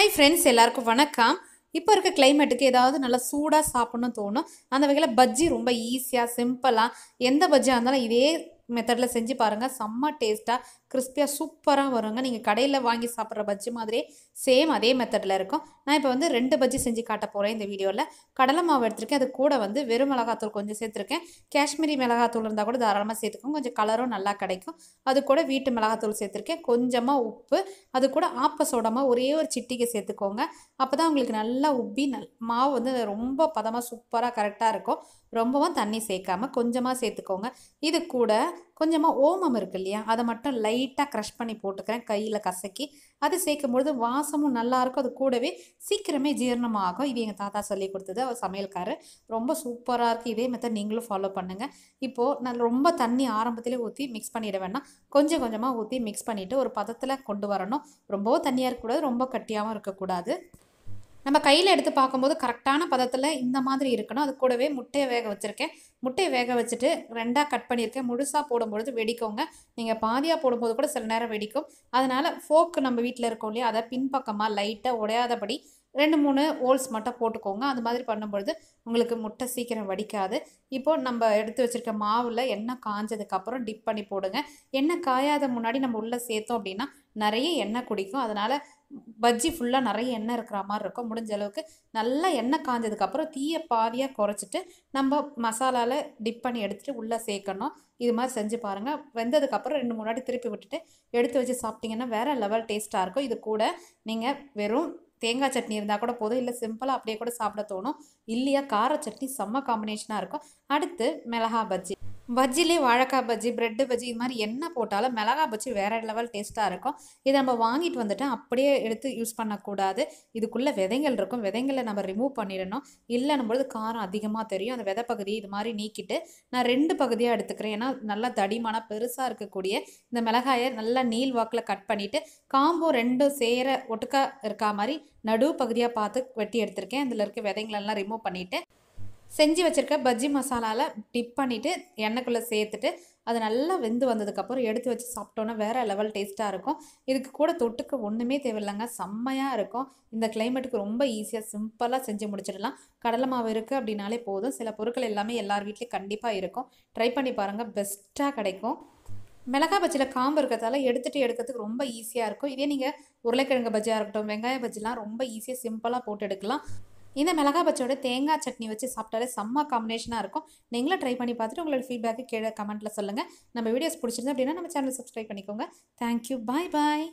hi friends எல்லாருக்கும் வணக்கம் இப்போ இருக்க கிளைமேட்டுக்கு ஏதாவது நல்லா சூடாக சாப்பிட்ணும்னு தோணும் அந்த வகையில் பஜ்ஜி ரொம்ப ஈஸியாக சிம்பிளாக எந்த பஜ்ஜியாக இருந்தாலும் இதே மெத்தடில் செஞ்சு பாருங்கள் செம்ம டேஸ்ட்டாக கிறிஸ்பியாக சூப்பராக வருங்க நீங்கள் கடையில் வாங்கி சாப்பிட்ற பஜ்ஜி மாதிரியே சேம் அதே மெத்தடில் இருக்கும் நான் இப்போ வந்து ரெண்டு பஜ்ஜி செஞ்சு காட்ட போகிறேன் இந்த வீடியோவில் கடலை மாவு எடுத்துருக்கேன் அது கூட வந்து வெறும் மிளகாத்தூள் கொஞ்சம் சேர்த்துருக்கேன் காஷ்மீரி மிளகாத்தூள் இருந்தால் கூட தாராளமாக சேர்த்துக்கோங்க கொஞ்சம் கலரும் நல்லா கிடைக்கும் அது கூட வீட்டு மிளகாத்தூள் சேர்த்துருக்கேன் கொஞ்சமாக உப்பு அது கூட ஆப்ப சோடமாக ஒரே ஒரு சிட்டிக்கு சேர்த்துக்கோங்க அப்போ தான் உங்களுக்கு நல்லா உப்பி நல் மாவு வந்து ரொம்ப பதமாக சூப்பராக கரெக்டாக இருக்கும் ரொம்பவும் தண்ணி சேர்க்காமல் கொஞ்சமாக சேர்த்துக்கோங்க இது கூட கொஞ்சமாக ஓமம் இருக்கு இல்லையா அதை மட்டும் லைட்டாக க்ரஷ் பண்ணி போட்டுக்கிறேன் கையில் கசக்கி அது சேர்க்கும் பொழுது வாசமும் நல்லாயிருக்கும் அது கூடவே சீக்கிரமே ஜீரணமாகும் இது எங்கள் தாத்தா சொல்லி கொடுத்தது அவர் சமையல்காரர் ரொம்ப சூப்பராக இருக்குது இதே மெத்தட் நீங்களும் ஃபாலோ பண்ணுங்கள் இப்போது நான் ரொம்ப தண்ணி ஆரம்பத்திலே ஊற்றி மிக்ஸ் பண்ணிட வேணாம் கொஞ்சம் கொஞ்சமாக ஊற்றி மிக்ஸ் பண்ணிவிட்டு ஒரு பதத்தில் கொண்டு வரணும் ரொம்பவும் தண்ணியாக இருக்கக்கூடாது ரொம்ப கட்டியாகவும் இருக்கக்கூடாது நம்ம கையில் எடுத்து பார்க்கும்போது கரெக்டான பதத்தில் இந்த மாதிரி இருக்கணும் அது கூடவே முட்டையை வேக வச்சுருக்கேன் முட்டையை வேக வச்சுட்டு ரெண்டாக கட் பண்ணியிருக்கேன் முழுசாக போடும்பொழுது வெடிக்கோங்க நீங்கள் பாதியாக போடும்போது கூட சில நேரம் வெடிக்கும் அதனால் ஃபோக்கு நம்ம வீட்டில் இருக்கோம் இல்லையா அதை பின்பக்கமாக லைட்டாக உடையாதபடி ரெண்டு மூணு ஓல்ஸ் மட்டும் போட்டுக்கோங்க அது மாதிரி பண்ணும்பொழுது உங்களுக்கு முட்டை சீக்கிரம் வடிக்காது இப்போது நம்ம எடுத்து வச்சுருக்க மாவில் எண்ணெய் காஞ்சதுக்கப்புறம் டிப் பண்ணி போடுங்க எண்ணெய் காயாத முன்னாடி நம்ம உள்ளே சேர்த்தோம் அப்படின்னா நிறைய எண்ணெய் குடிக்கும் அதனால் பஜ்ஜி ஃபுல்லாக நிறைய எண்ணெய் இருக்கிற மாதிரி இருக்கும் முடிஞ்ச அளவுக்கு நல்லா எண்ணெய் காஞ்சதுக்கப்புறம் தீயை பாதியாக குறைச்சிட்டு நம்ம மசாலாவில் டிப் பண்ணி எடுத்துகிட்டு உள்ளே சேர்க்கணும் இது மாதிரி செஞ்சு பாருங்கள் வெந்ததுக்கப்புறம் ரெண்டு மூணு வாட்டி திருப்பி விட்டுட்டு எடுத்து வச்சு சாப்பிட்டிங்கன்னா வேறு லெவல் டேஸ்ட்டாக இருக்கும் இது கூட நீங்கள் வெறும் தேங்காய் சட்னி இருந்தால் கூட போதும் இல்லை சிம்பிளாக அப்படியே கூட சாப்பிட தோணும் இல்லையா கார சட்னி செம்ம காம்பினேஷனாக இருக்கும் அடுத்து மிளகா பஜ்ஜி பஜ்ஜிலே வாழைக்காய் பஜ்ஜி ப்ரெட்டு பஜ்ஜி இது மாதிரி என்ன போட்டாலும் மிளகாய் பஜ்ஜி வேறு லெவல் டேஸ்ட்டாக இருக்கும் இதை நம்ம வாங்கிட்டு வந்துட்டு அப்படியே எடுத்து யூஸ் பண்ணக்கூடாது இதுக்குள்ளே விதைகள் இருக்கும் விதைங்களை நம்ம ரிமூவ் பண்ணிடணும் இல்லைன்னும்போது காரம் அதிகமாக தெரியும் அந்த விதை பகுதி இது மாதிரி நீக்கிட்டு நான் ரெண்டு பகுதியாக எடுத்துக்கிறேன் ஏன்னா நல்லா தடிமான பெருசாக இருக்கக்கூடிய இந்த மிளகாயை நல்லா நீல் வாக்கில் கட் பண்ணிவிட்டு காம்போ ரெண்டும் சேர ஒட்டுக்கா இருக்கா மாதிரி நடு பகுதியாக பார்த்து வெட்டி எடுத்திருக்கேன் அதில் இருக்க விதைங்களெல்லாம் ரிமூவ் பண்ணிவிட்டு செஞ்சு வச்சுருக்க பஜ்ஜி மசாலாவில் டிப் பண்ணிவிட்டு எண்ணெய்க்குள்ளே சேர்த்துட்டு அது நல்லா வெந்து வந்ததுக்கப்புறம் எடுத்து வச்சு சாப்பிட்டோன்னா வேறு லெவல் டேஸ்ட்டாக இருக்கும் இதுக்கு கூட தொட்டுக்கு ஒன்றுமே தேவையில்லைங்க செம்மையாக இருக்கும் இந்த கிளைமேட்டுக்கு ரொம்ப ஈஸியாக சிம்பிளாக செஞ்சு முடிச்சிடலாம் கடலை மாவு இருக்குது அப்படின்னாலே போதும் சில பொருட்கள் எல்லாமே எல்லார் வீட்லேயும் கண்டிப்பாக இருக்கும் ட்ரை பண்ணி பாருங்கள் பெஸ்ட்டாக கிடைக்கும் மிளகாய் பஜ்ஜியில் காம்பு இருக்கிறதால எடுத்துகிட்டு எடுக்கிறதுக்கு ரொம்ப ஈஸியாக இருக்கும் இதே நீங்கள் உருளைக்கிழங்கு பஜ்ஜியாக இருக்கட்டும் வெங்காய பஜ்ஜிலாம் ரொம்ப ஈஸியாக சிம்பிளாக போட்டு எடுக்கலாம் இந்த மிளகா பச்சோட தேங்காய் சட்னி வச்சு சாப்பிட்டாலே செம்ம காம்பினேஷனாக இருக்கும் நீங்களும் ட்ரை பண்ணி பார்த்துட்டு உங்களோட ஃபீட்பேக்கு கீழே கமெண்ட்டில் சொல்லுங்கள் நம்ம வீடியோஸ் பிடிச்சிருந்தோம் அப்படின்னா நம்ம சேனல் சப்ஸ்கிரைப் பண்ணிக்கோங்க தேங்க்யூ பாய் பாய்